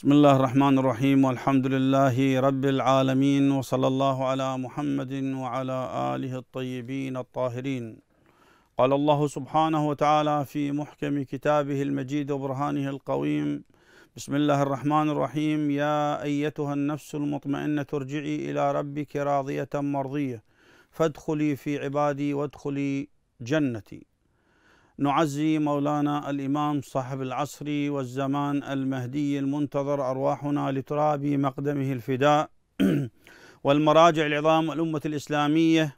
بسم الله الرحمن الرحيم والحمد لله رب العالمين وصلى الله على محمد وعلى آله الطيبين الطاهرين قال الله سبحانه وتعالى في محكم كتابه المجيد وبرهانه القويم بسم الله الرحمن الرحيم يا أيتها النفس المطمئنة ارجعي إلى ربك راضية مرضية فادخلي في عبادي وادخلي جنتي نعزي مولانا الإمام صاحب العصر والزمان المهدي المنتظر أرواحنا لتراب مقدمه الفداء والمراجع العظام الأمة الإسلامية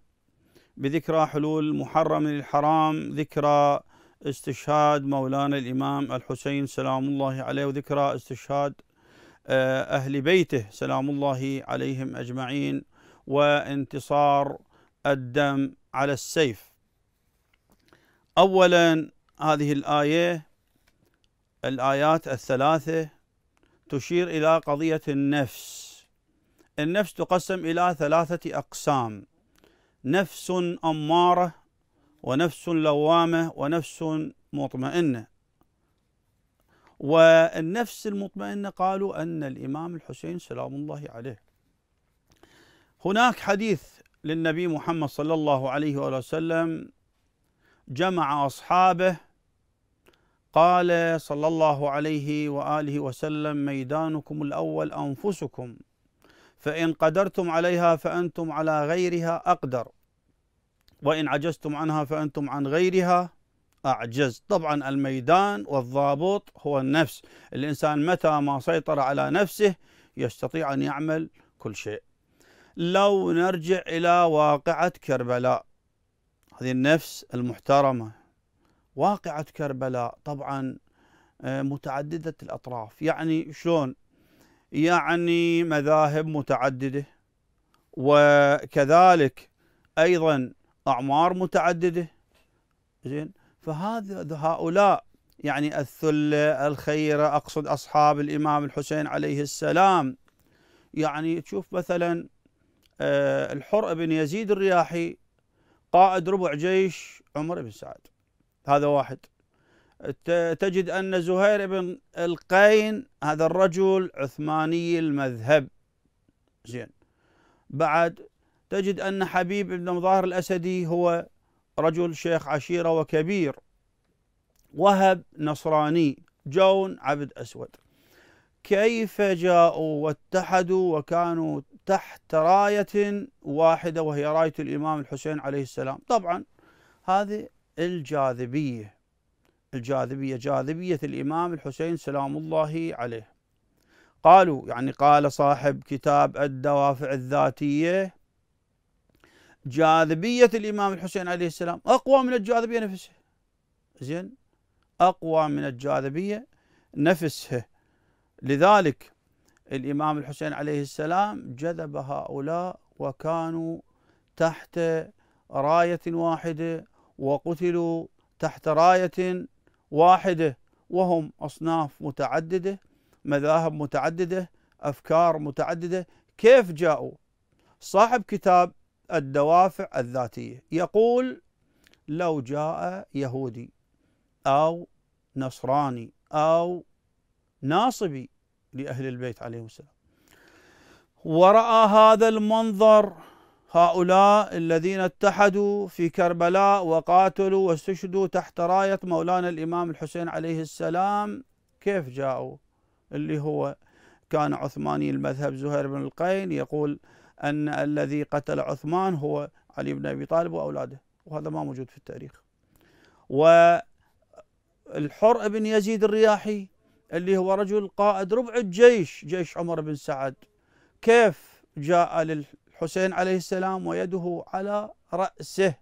بذكرى حلول محرم الحرام ذكرى استشهاد مولانا الإمام الحسين سلام الله عليه وذكرى استشهاد آه، أهل بيته سلام الله عليهم أجمعين وانتصار الدم على السيف اولا هذه الايه الايات الثلاثه تشير الى قضيه النفس النفس تقسم الى ثلاثه اقسام نفس اماره ونفس لوامه ونفس مطمئنه والنفس المطمئنه قالوا ان الامام الحسين سلام الله عليه هناك حديث للنبي محمد صلى الله عليه وسلم جمع أصحابه قال صلى الله عليه وآله وسلم ميدانكم الأول أنفسكم فإن قدرتم عليها فأنتم على غيرها أقدر وإن عجزتم عنها فأنتم عن غيرها أعجز طبعا الميدان والضابط هو النفس الإنسان متى ما سيطر على نفسه يستطيع أن يعمل كل شيء لو نرجع إلى واقعة كربلاء هذه النفس المحترمة واقعة كربلاء طبعا آه، متعددة الأطراف يعني شلون يعني مذاهب متعددة وكذلك أيضا أعمار متعددة زين فهذا هؤلاء يعني الثلة الخيرة أقصد أصحاب الإمام الحسين عليه السلام يعني تشوف مثلا آه، الحر بن يزيد الرياحي قائد ربع جيش عمر بن سعد هذا واحد تجد أن زهير بن القين هذا الرجل عثماني المذهب زين بعد تجد أن حبيب بن مظاهر الأسدي هو رجل شيخ عشيرة وكبير وهب نصراني جون عبد أسود كيف جاءوا واتحدوا وكانوا تحت راية واحدة وهي راية الإمام الحسين عليه السلام طبعا هذه الجاذبية الجاذبية جاذبية الإمام الحسين سلام الله عليه قالوا يعني قال صاحب كتاب الدوافع الذاتية جاذبية الإمام الحسين عليه السلام أقوى من الجاذبية نفسها زين أقوى من الجاذبية نفسها لذلك الإمام الحسين عليه السلام جذب هؤلاء وكانوا تحت راية واحدة وقتلوا تحت راية واحدة وهم أصناف متعددة مذاهب متعددة أفكار متعددة كيف جاءوا صاحب كتاب الدوافع الذاتية يقول لو جاء يهودي أو نصراني أو ناصبي لأهل البيت عليهم السلام ورأى هذا المنظر هؤلاء الذين اتحدوا في كربلاء وقاتلوا واستشهدوا تحت راية مولانا الإمام الحسين عليه السلام كيف جاءوا اللي هو كان عثماني المذهب زهير بن القين يقول أن الذي قتل عثمان هو علي بن أبي طالب وأولاده وهذا ما موجود في التاريخ والحر بن يزيد الرياحي اللي هو رجل قائد ربع الجيش جيش عمر بن سعد كيف جاء للحسين عليه السلام ويده على رأسه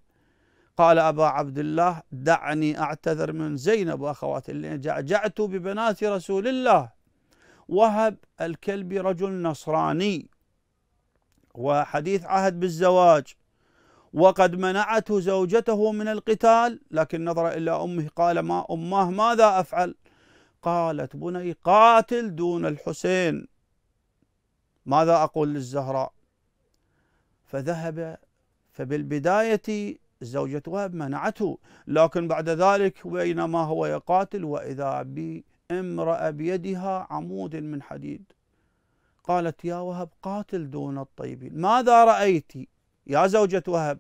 قال أبا عبد الله دعني أعتذر من زينب وأخواتي اللي جعجعت ببنات رسول الله وهب الكلبي رجل نصراني وحديث عهد بالزواج وقد منعته زوجته من القتال لكن نظر إلى أمه قال ما أماه ماذا أفعل قالت بني قاتل دون الحسين ماذا أقول للزهراء فذهب فبالبداية زوجة وهب منعته لكن بعد ذلك بينما هو يقاتل وإذا بامرأة بيدها عمود من حديد قالت يا وهب قاتل دون الطيبين ماذا رأيت يا زوجة وهب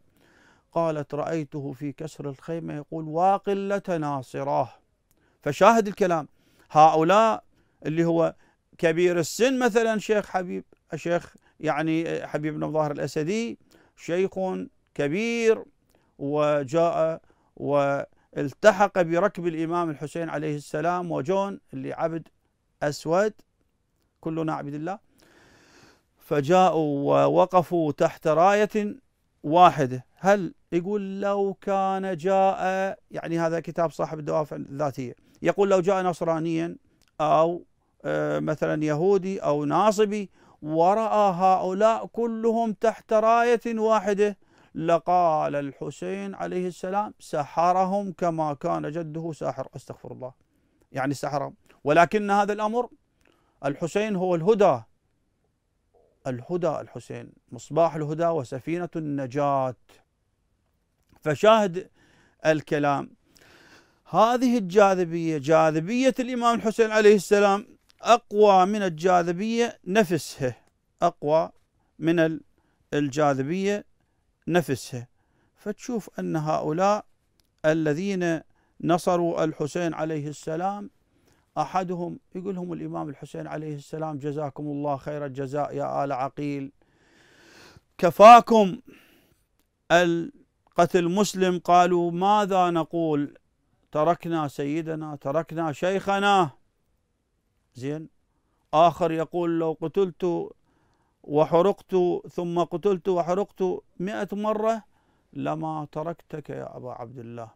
قالت رأيته في كسر الخيمة يقول واقلة ناصراه فشاهد الكلام هؤلاء اللي هو كبير السن مثلا شيخ حبيب الشيخ يعني حبيب بن ظاهر الأسدي شيخ كبير وجاء والتحق بركب الإمام الحسين عليه السلام وجون اللي عبد أسود كلنا عبد الله فجاءوا ووقفوا تحت راية واحدة هل يقول لو كان جاء يعني هذا كتاب صاحب الدوافع الذاتية يقول لو جاء نصرانيا أو آه، مثلا يهودي أو ناصبي ورأى هؤلاء كلهم تحت راية واحدة لقال الحسين عليه السلام سحرهم كما كان جده ساحر استغفر الله يعني سحرهم ولكن هذا الأمر الحسين هو الهدى الهدى الحسين مصباح الهدى وسفينة النجاة فشاهد الكلام هذه الجاذبية جاذبية الإمام الحسين عليه السلام أقوى من الجاذبية نفسها أقوى من الجاذبية نفسها فتشوف أن هؤلاء الذين نصروا الحسين عليه السلام أحدهم يقول لهم الإمام الحسين عليه السلام جزاكم الله خير الجزاء يا آل عقيل كفاكم القتل مسلم قالوا ماذا نقول تركنا سيدنا تركنا شيخنا زين آخر يقول لو قتلت وحرقت ثم قتلت وحرقت مئة مرة لما تركتك يا أبا عبد الله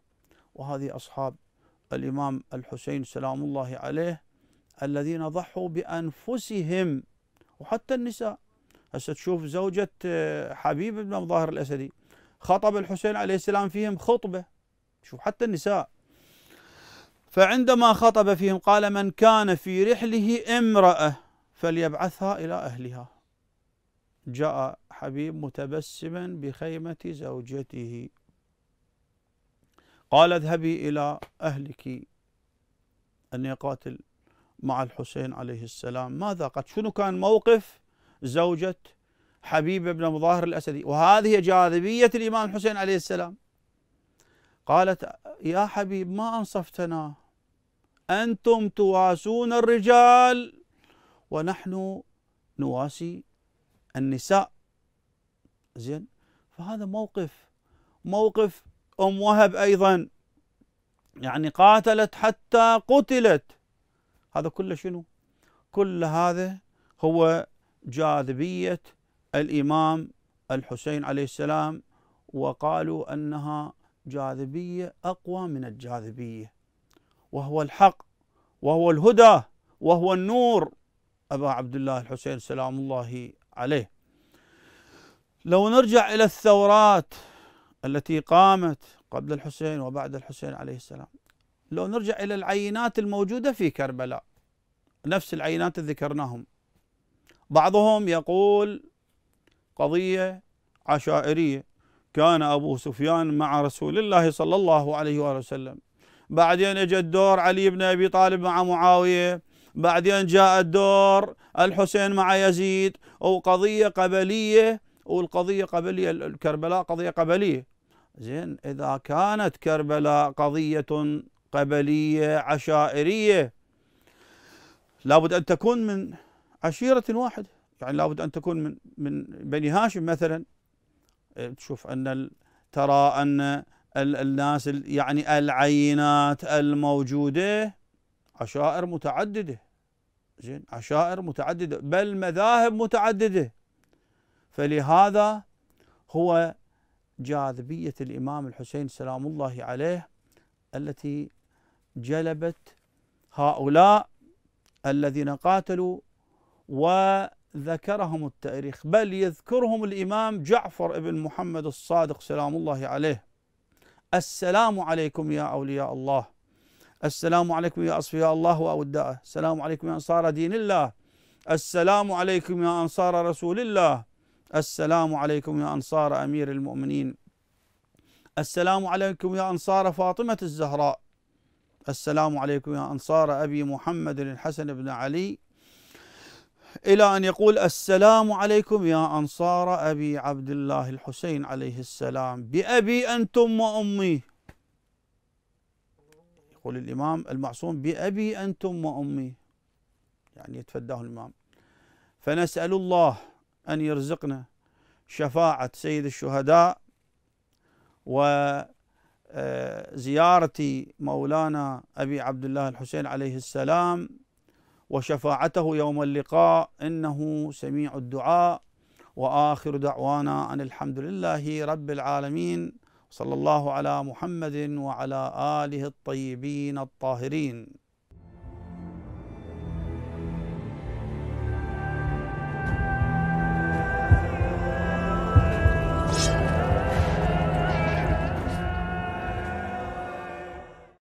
وهذه أصحاب الإمام الحسين سلام الله عليه الذين ضحوا بأنفسهم وحتى النساء هسه تشوف زوجة آه، حبيب بن مظاهر الأسدي خطب الحسين عليه السلام فيهم خطبة شوف حتى النساء فعندما خطب فيهم قال من كان في رحله امرأة فليبعثها إلى أهلها جاء حبيب متبسما بخيمة زوجته قال اذهبي إلى أهلك أن يقاتل مع الحسين عليه السلام ماذا قد شنو كان موقف زوجة حبيب بن مظاهر الأسدي وهذه جاذبية الإمام الحسين عليه السلام قالت يا حبيب ما أنصفتنا أنتم تواسون الرجال ونحن نواسي النساء زين فهذا موقف موقف أم وهب أيضا يعني قاتلت حتى قتلت هذا كله شنو كل هذا هو جاذبية الإمام الحسين عليه السلام وقالوا أنها جاذبية أقوى من الجاذبية وهو الحق وهو الهدى وهو النور أبا عبد الله الحسين سلام الله عليه لو نرجع إلى الثورات التي قامت قبل الحسين وبعد الحسين عليه السلام لو نرجع إلى العينات الموجودة في كربلاء نفس العينات اللي ذكرناهم بعضهم يقول قضية عشائرية كان أبو سفيان مع رسول الله صلى الله عليه وآله وسلم بعدين اجى الدور علي بن ابي طالب مع معاويه بعدين جاء الدور الحسين مع يزيد وقضيه قبليه والقضيه قبليه الكربلاء قضيه قبليه زين اذا كانت كربلاء قضيه قبليه عشائريه لابد ان تكون من عشيره واحده يعني لابد ان تكون من من بني هاشم مثلا إيه، تشوف ان ترى ان الناس يعني العينات الموجودة عشائر متعددة زين عشائر متعددة بل مذاهب متعددة فلهذا هو جاذبية الإمام الحسين سلام الله عليه التي جلبت هؤلاء الذين قاتلوا وذكرهم التاريخ بل يذكرهم الإمام جعفر بن محمد الصادق سلام الله عليه السلام عليكم يا أولياء الله السلام عليكم يا أصفياء الله وأوداءه السلام عليكم يا أنصار دين الله السلام عليكم يا أنصار رسول الله السلام عليكم يا أنصار أمير المؤمنين السلام عليكم يا أنصار فاطمة الزهراء السلام عليكم يا أنصار أبي محمد الحسن بن علي إلى أن يقول السلام عليكم يا أنصار أبي عبد الله الحسين عليه السلام بأبي أنتم وأمي يقول الإمام المعصوم بأبي أنتم وأمي يعني يتفداه الإمام فنسأل الله أن يرزقنا شفاعة سيد الشهداء وزيارة آه، مولانا أبي عبد الله الحسين عليه السلام وشفاعته يوم اللقاء انه سميع الدعاء واخر دعوانا ان الحمد لله رب العالمين صلى الله على محمد وعلى اله الطيبين الطاهرين